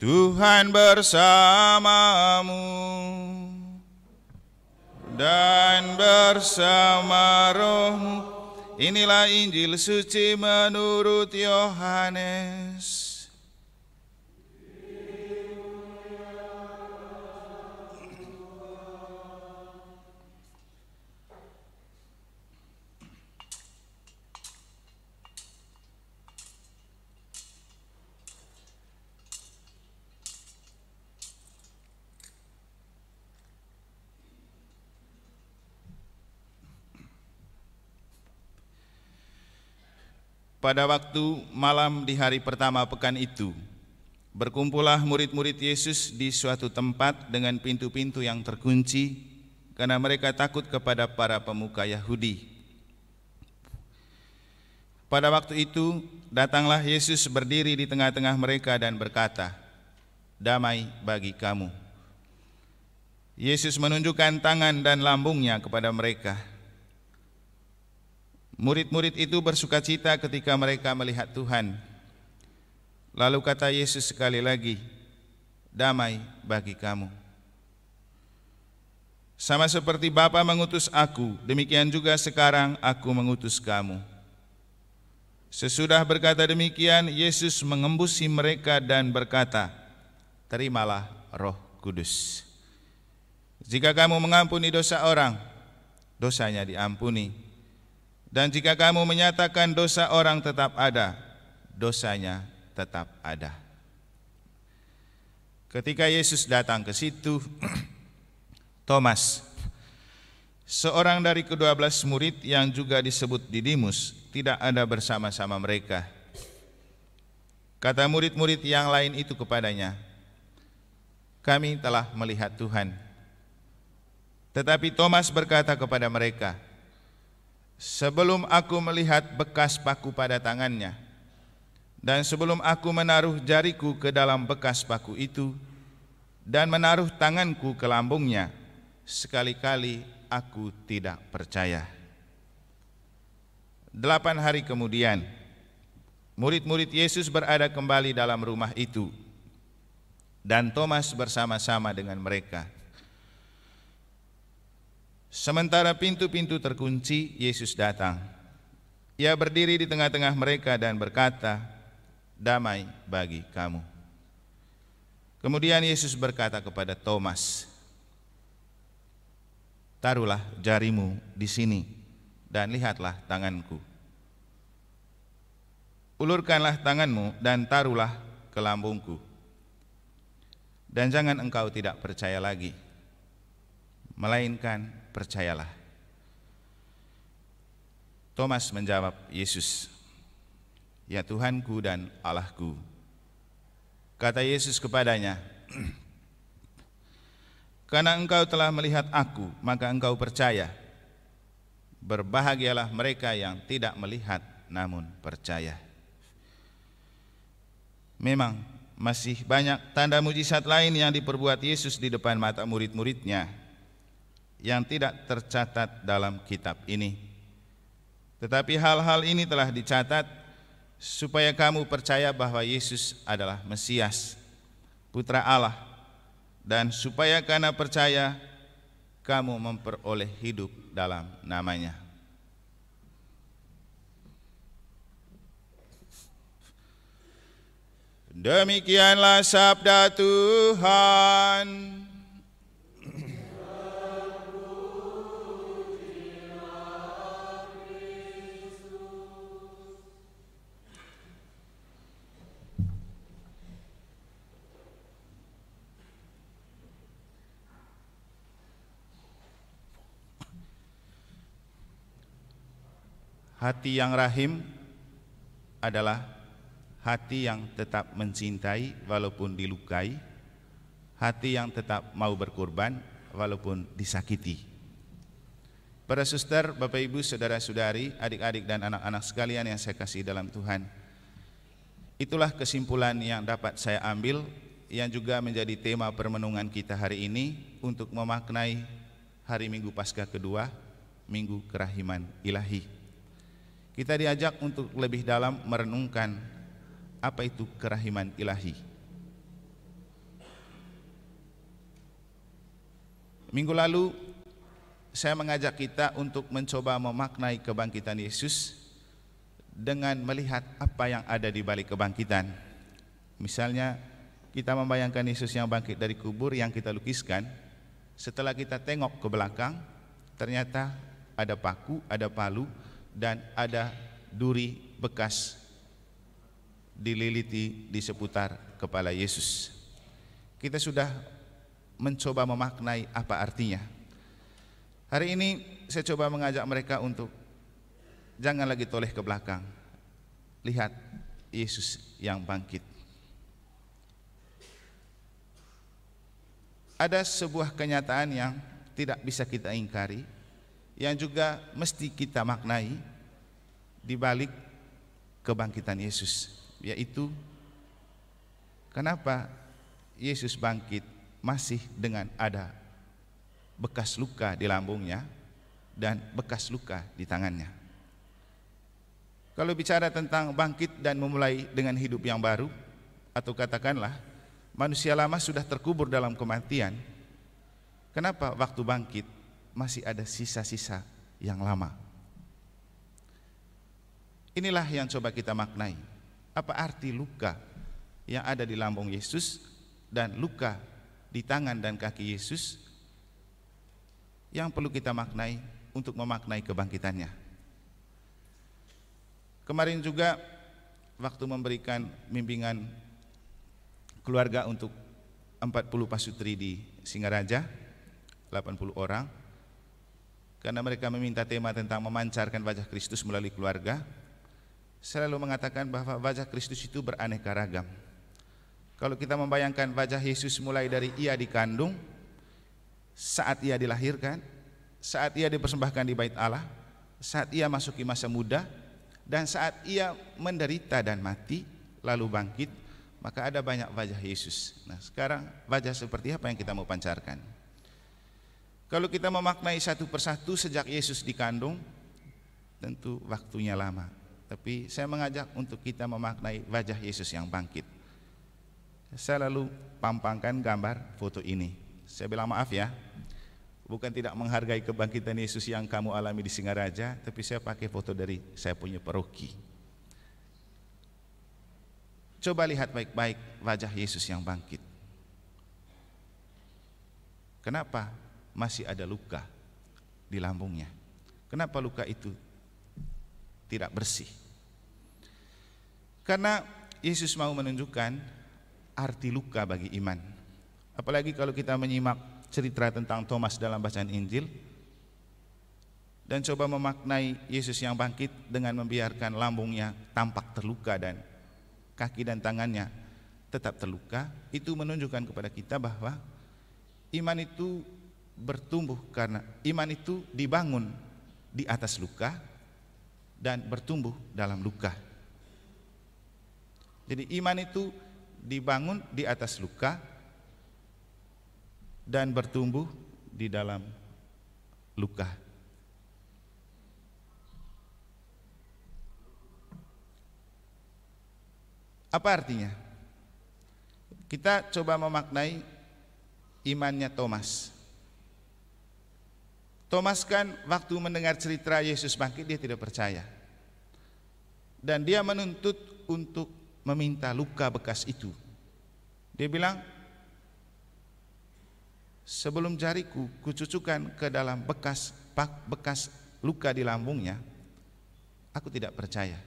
Tuhan bersamamu dan bersama rohmu. Inilah Injil suci menurut Yohanes. Pada waktu malam di hari pertama pekan itu, berkumpullah murid-murid Yesus di suatu tempat dengan pintu-pintu yang terkunci karena mereka takut kepada para pemuka Yahudi. Pada waktu itu, datanglah Yesus berdiri di tengah-tengah mereka dan berkata, "Damai bagi kamu." Yesus menunjukkan tangan dan lambungnya kepada mereka. Murid-murid itu bersuka cita ketika mereka melihat Tuhan. Lalu kata Yesus sekali lagi, damai bagi kamu. Sama seperti Bapa mengutus aku, demikian juga sekarang aku mengutus kamu. Sesudah berkata demikian, Yesus mengembusi mereka dan berkata, Terimalah roh kudus. Jika kamu mengampuni dosa orang, dosanya diampuni dan jika kamu menyatakan dosa orang tetap ada, dosanya tetap ada. Ketika Yesus datang ke situ, Thomas, seorang dari kedua belas murid yang juga disebut Didimus, tidak ada bersama-sama mereka. Kata murid-murid yang lain itu kepadanya, "Kami telah melihat Tuhan." Tetapi Thomas berkata kepada mereka, Sebelum aku melihat bekas paku pada tangannya dan sebelum aku menaruh jariku ke dalam bekas paku itu dan menaruh tanganku ke lambungnya, sekali-kali aku tidak percaya. Delapan hari kemudian, murid-murid Yesus berada kembali dalam rumah itu, dan Thomas bersama-sama dengan mereka. Sementara pintu-pintu terkunci, Yesus datang. Ia berdiri di tengah-tengah mereka dan berkata, "Damai bagi kamu." Kemudian Yesus berkata kepada Thomas, "Taruhlah jarimu di sini dan lihatlah tanganku. Ulurkanlah tanganmu dan taruhlah ke lambungku. Dan jangan engkau tidak percaya lagi." melainkan percayalah. Thomas menjawab Yesus, "Ya Tuhanku dan Allahku." Kata Yesus kepadanya, "Karena engkau telah melihat aku, maka engkau percaya. Berbahagialah mereka yang tidak melihat namun percaya." Memang masih banyak tanda mujizat lain yang diperbuat Yesus di depan mata murid-muridnya yang tidak tercatat dalam kitab ini. Tetapi hal-hal ini telah dicatat supaya kamu percaya bahwa Yesus adalah Mesias, Putra Allah, dan supaya karena percaya kamu memperoleh hidup dalam namanya. Demikianlah sabda Tuhan. hati yang rahim adalah hati yang tetap mencintai walaupun dilukai, hati yang tetap mau berkorban walaupun disakiti. Para suster, Bapak Ibu, saudara-saudari, adik-adik dan anak-anak sekalian yang saya kasih dalam Tuhan. Itulah kesimpulan yang dapat saya ambil yang juga menjadi tema permenungan kita hari ini untuk memaknai hari Minggu Paskah kedua, Minggu Kerahiman Ilahi. Kita diajak untuk lebih dalam merenungkan apa itu kerahiman ilahi. Minggu lalu saya mengajak kita untuk mencoba memaknai kebangkitan Yesus dengan melihat apa yang ada di balik kebangkitan. Misalnya kita membayangkan Yesus yang bangkit dari kubur yang kita lukiskan, setelah kita tengok ke belakang, ternyata ada paku, ada palu, dan ada duri bekas dililiti di seputar kepala Yesus. Kita sudah mencoba memaknai apa artinya. Hari ini saya coba mengajak mereka untuk jangan lagi toleh ke belakang. Lihat Yesus yang bangkit. Ada sebuah kenyataan yang tidak bisa kita ingkari, yang juga mesti kita maknai di balik kebangkitan Yesus, yaitu kenapa Yesus bangkit masih dengan ada bekas luka di lambungnya dan bekas luka di tangannya. Kalau bicara tentang bangkit dan memulai dengan hidup yang baru, atau katakanlah manusia lama sudah terkubur dalam kematian, kenapa waktu bangkit masih ada sisa-sisa yang lama. Inilah yang coba kita maknai. Apa arti luka yang ada di lambung Yesus dan luka di tangan dan kaki Yesus yang perlu kita maknai untuk memaknai kebangkitannya. Kemarin juga waktu memberikan bimbingan keluarga untuk 40 pasutri di Singaraja, 80 orang, karena mereka meminta tema tentang memancarkan wajah Kristus melalui keluarga, selalu mengatakan bahwa wajah Kristus itu beraneka ragam. Kalau kita membayangkan wajah Yesus mulai dari ia dikandung, saat ia dilahirkan, saat ia dipersembahkan di bait Allah, saat ia masuki masa muda, dan saat ia menderita dan mati, lalu bangkit, maka ada banyak wajah Yesus. Nah sekarang wajah seperti apa yang kita mau pancarkan? Kalau kita memaknai satu persatu sejak Yesus dikandung, tentu waktunya lama. Tapi saya mengajak untuk kita memaknai wajah Yesus yang bangkit. Saya lalu pampangkan gambar foto ini. Saya bilang maaf ya, bukan tidak menghargai kebangkitan Yesus yang kamu alami di Singaraja, tapi saya pakai foto dari saya punya peruki. Coba lihat baik-baik wajah Yesus yang bangkit. Kenapa? masih ada luka di lambungnya. Kenapa luka itu tidak bersih? Karena Yesus mau menunjukkan arti luka bagi iman. Apalagi kalau kita menyimak cerita tentang Thomas dalam bacaan Injil dan coba memaknai Yesus yang bangkit dengan membiarkan lambungnya tampak terluka dan kaki dan tangannya tetap terluka, itu menunjukkan kepada kita bahwa iman itu bertumbuh karena iman itu dibangun di atas luka dan bertumbuh dalam luka. Jadi iman itu dibangun di atas luka dan bertumbuh di dalam luka. Apa artinya? Kita coba memaknai imannya Thomas. Thomas kan waktu mendengar cerita Yesus bangkit dia tidak percaya. Dan dia menuntut untuk meminta luka bekas itu. Dia bilang, sebelum jariku kucucukan ke dalam bekas pak bekas luka di lambungnya, aku tidak percaya.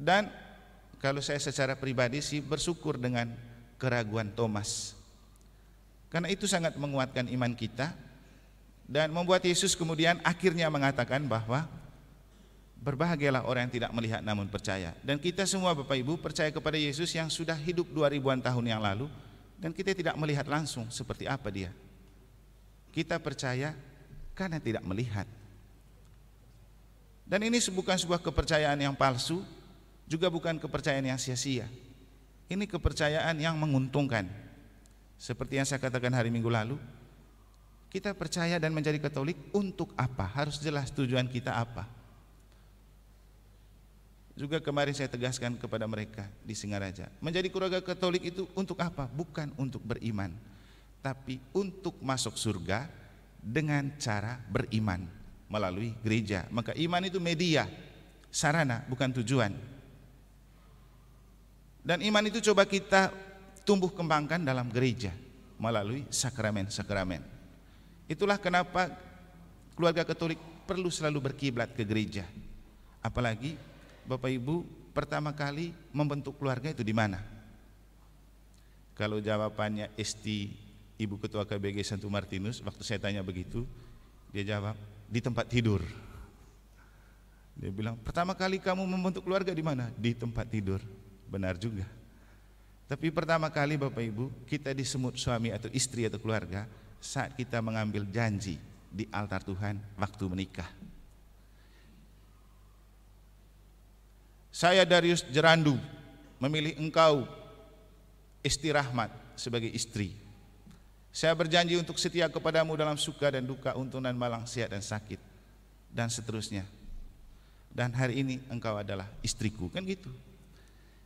Dan kalau saya secara pribadi sih bersyukur dengan keraguan Thomas karena itu sangat menguatkan iman kita dan membuat Yesus kemudian akhirnya mengatakan bahwa berbahagialah orang yang tidak melihat namun percaya. Dan kita semua Bapak Ibu percaya kepada Yesus yang sudah hidup dua ribuan tahun yang lalu dan kita tidak melihat langsung seperti apa dia. Kita percaya karena tidak melihat. Dan ini bukan sebuah kepercayaan yang palsu, juga bukan kepercayaan yang sia-sia. Ini kepercayaan yang menguntungkan seperti yang saya katakan hari Minggu lalu, kita percaya dan menjadi Katolik untuk apa? Harus jelas tujuan kita apa. Juga kemarin saya tegaskan kepada mereka di Singaraja, menjadi keluarga Katolik itu untuk apa? Bukan untuk beriman, tapi untuk masuk surga dengan cara beriman melalui gereja. Maka iman itu media, sarana, bukan tujuan. Dan iman itu coba kita tumbuh kembangkan dalam gereja melalui sakramen-sakramen. Itulah kenapa keluarga Katolik perlu selalu berkiblat ke gereja. Apalagi Bapak Ibu pertama kali membentuk keluarga itu di mana? Kalau jawabannya ST Ibu Ketua KBG Santo Martinus waktu saya tanya begitu, dia jawab di tempat tidur. Dia bilang, "Pertama kali kamu membentuk keluarga di mana?" Di tempat tidur. Benar juga. Tapi pertama kali Bapak Ibu, kita disemut suami atau istri atau keluarga saat kita mengambil janji di altar Tuhan waktu menikah. Saya Darius Jerandu memilih engkau Isti Rahmat sebagai istri. Saya berjanji untuk setia kepadamu dalam suka dan duka, untung dan malang, sehat dan sakit, dan seterusnya. Dan hari ini engkau adalah istriku, kan gitu.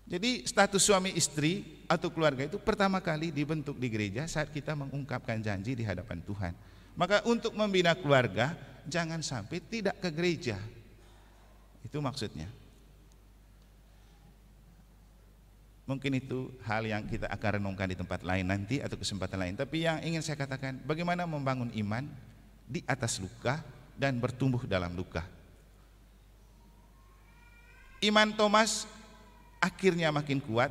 Jadi status suami istri atau keluarga itu pertama kali dibentuk di gereja saat kita mengungkapkan janji di hadapan Tuhan. Maka untuk membina keluarga jangan sampai tidak ke gereja. Itu maksudnya. Mungkin itu hal yang kita akan renungkan di tempat lain nanti atau kesempatan lain. Tapi yang ingin saya katakan, bagaimana membangun iman di atas luka dan bertumbuh dalam luka. Iman Thomas akhirnya makin kuat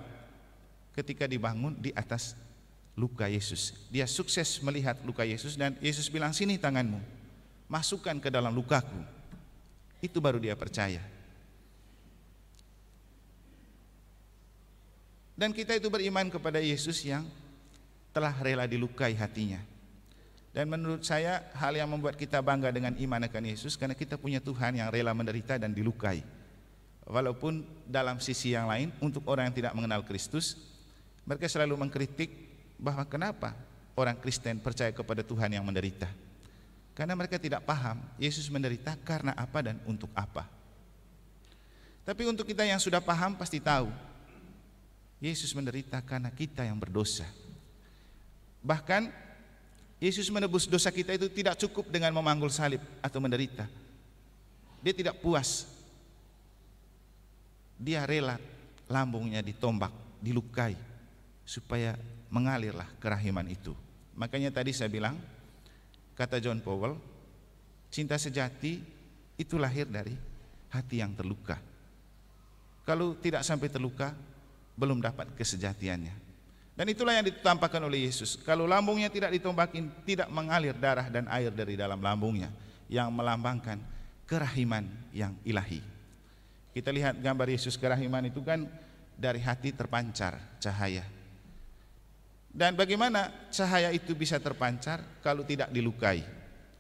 ketika dibangun di atas luka Yesus. Dia sukses melihat luka Yesus dan Yesus bilang, "Sini tanganmu. Masukkan ke dalam lukaku." Itu baru dia percaya. Dan kita itu beriman kepada Yesus yang telah rela dilukai hatinya. Dan menurut saya hal yang membuat kita bangga dengan iman akan Yesus karena kita punya Tuhan yang rela menderita dan dilukai. Walaupun dalam sisi yang lain untuk orang yang tidak mengenal Kristus mereka selalu mengkritik bahwa kenapa orang Kristen percaya kepada Tuhan yang menderita. Karena mereka tidak paham Yesus menderita karena apa dan untuk apa. Tapi untuk kita yang sudah paham pasti tahu Yesus menderita karena kita yang berdosa. Bahkan Yesus menebus dosa kita itu tidak cukup dengan memanggul salib atau menderita. Dia tidak puas dia rela lambungnya ditombak, dilukai supaya mengalirlah kerahiman itu. Makanya tadi saya bilang kata John Powell, cinta sejati itu lahir dari hati yang terluka. Kalau tidak sampai terluka, belum dapat kesejatiannya. Dan itulah yang ditampakkan oleh Yesus. Kalau lambungnya tidak ditombakin, tidak mengalir darah dan air dari dalam lambungnya yang melambangkan kerahiman yang ilahi. Kita lihat gambar Yesus kerahiman itu kan dari hati terpancar cahaya. Dan bagaimana cahaya itu bisa terpancar kalau tidak dilukai?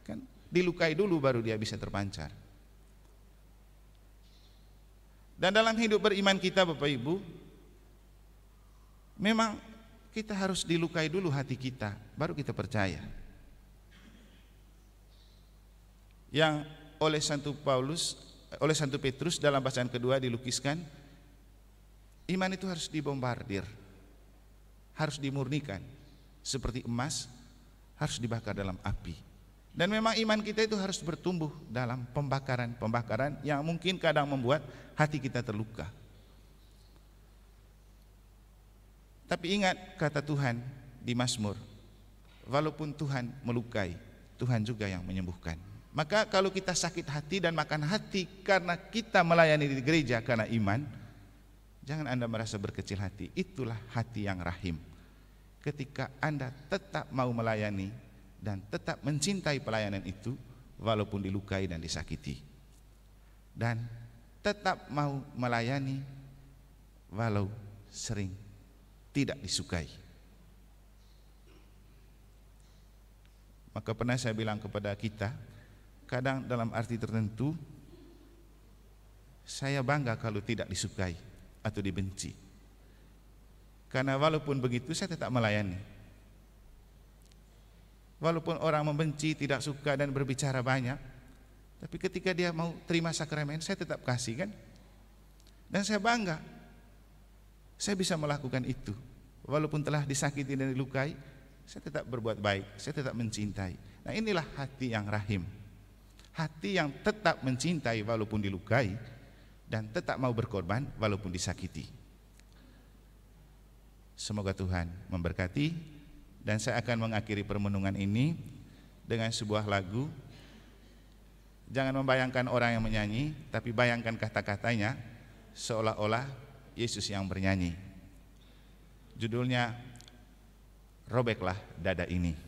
Kan dilukai dulu baru dia bisa terpancar. Dan dalam hidup beriman kita Bapak Ibu, memang kita harus dilukai dulu hati kita, baru kita percaya. Yang oleh Santo Paulus oleh Santo Petrus dalam bacaan kedua dilukiskan iman itu harus dibombardir harus dimurnikan seperti emas harus dibakar dalam api dan memang iman kita itu harus bertumbuh dalam pembakaran-pembakaran yang mungkin kadang membuat hati kita terluka tapi ingat kata Tuhan di Mazmur walaupun Tuhan melukai Tuhan juga yang menyembuhkan maka kalau kita sakit hati dan makan hati karena kita melayani di gereja karena iman, jangan Anda merasa berkecil hati. Itulah hati yang rahim. Ketika Anda tetap mau melayani dan tetap mencintai pelayanan itu walaupun dilukai dan disakiti. Dan tetap mau melayani walau sering tidak disukai. Maka pernah saya bilang kepada kita, kadang dalam arti tertentu saya bangga kalau tidak disukai atau dibenci. Karena walaupun begitu saya tetap melayani. Walaupun orang membenci, tidak suka dan berbicara banyak, tapi ketika dia mau terima sakramen, saya tetap kasih kan? Dan saya bangga. Saya bisa melakukan itu. Walaupun telah disakiti dan dilukai, saya tetap berbuat baik, saya tetap mencintai. Nah, inilah hati yang rahim hati yang tetap mencintai walaupun dilukai dan tetap mau berkorban walaupun disakiti. Semoga Tuhan memberkati dan saya akan mengakhiri permenungan ini dengan sebuah lagu. Jangan membayangkan orang yang menyanyi, tapi bayangkan kata-katanya seolah-olah Yesus yang bernyanyi. Judulnya Robeklah Dada Ini.